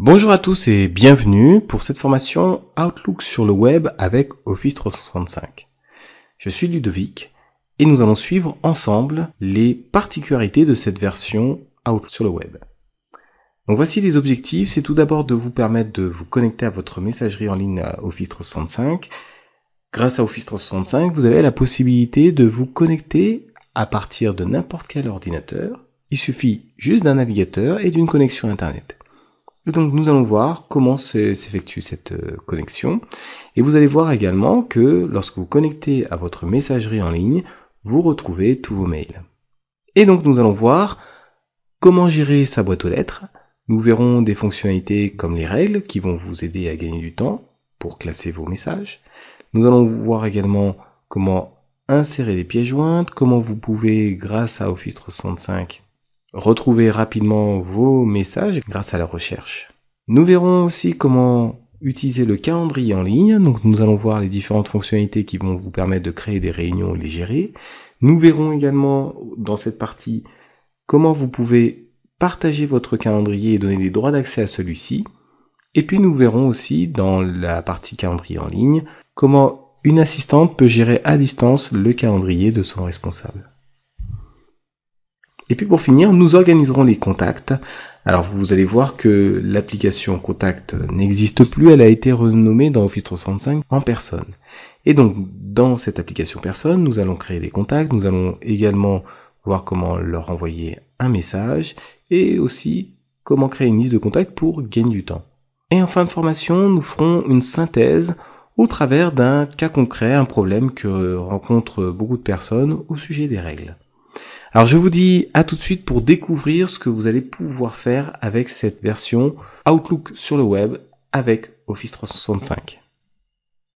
Bonjour à tous et bienvenue pour cette formation Outlook sur le web avec Office 365. Je suis Ludovic et nous allons suivre ensemble les particularités de cette version Outlook sur le web. Donc voici les objectifs, c'est tout d'abord de vous permettre de vous connecter à votre messagerie en ligne à Office 365. Grâce à Office 365, vous avez la possibilité de vous connecter à partir de n'importe quel ordinateur. Il suffit juste d'un navigateur et d'une connexion Internet donc nous allons voir comment s'effectue cette euh, connexion. Et vous allez voir également que lorsque vous connectez à votre messagerie en ligne, vous retrouvez tous vos mails. Et donc nous allons voir comment gérer sa boîte aux lettres. Nous verrons des fonctionnalités comme les règles qui vont vous aider à gagner du temps pour classer vos messages. Nous allons voir également comment insérer des pièces jointes, comment vous pouvez grâce à Office 365 retrouver rapidement vos messages grâce à la recherche. Nous verrons aussi comment utiliser le calendrier en ligne. Donc nous allons voir les différentes fonctionnalités qui vont vous permettre de créer des réunions et les gérer. Nous verrons également dans cette partie comment vous pouvez partager votre calendrier et donner des droits d'accès à celui-ci. Et puis nous verrons aussi dans la partie calendrier en ligne comment une assistante peut gérer à distance le calendrier de son responsable. Et puis pour finir, nous organiserons les contacts. Alors vous allez voir que l'application Contact n'existe plus, elle a été renommée dans Office 365 en personne. Et donc dans cette application personne, nous allons créer des contacts, nous allons également voir comment leur envoyer un message et aussi comment créer une liste de contacts pour gagner du temps. Et en fin de formation, nous ferons une synthèse au travers d'un cas concret, un problème que rencontrent beaucoup de personnes au sujet des règles. Alors je vous dis à tout de suite pour découvrir ce que vous allez pouvoir faire avec cette version Outlook sur le web avec Office 365.